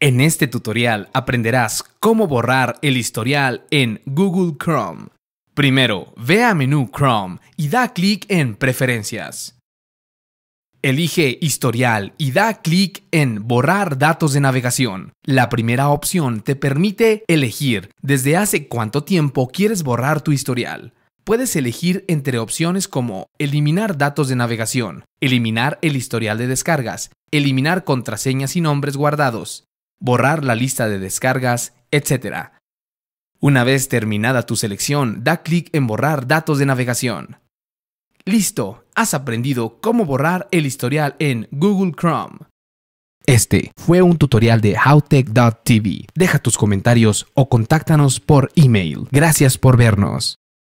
En este tutorial aprenderás cómo borrar el historial en Google Chrome. Primero, ve a menú Chrome y da clic en Preferencias. Elige Historial y da clic en Borrar datos de navegación. La primera opción te permite elegir desde hace cuánto tiempo quieres borrar tu historial. Puedes elegir entre opciones como eliminar datos de navegación, eliminar el historial de descargas, eliminar contraseñas y nombres guardados, borrar la lista de descargas, etc. Una vez terminada tu selección, da clic en borrar datos de navegación. Listo, has aprendido cómo borrar el historial en Google Chrome. Este fue un tutorial de howtech.tv. Deja tus comentarios o contáctanos por email. Gracias por vernos.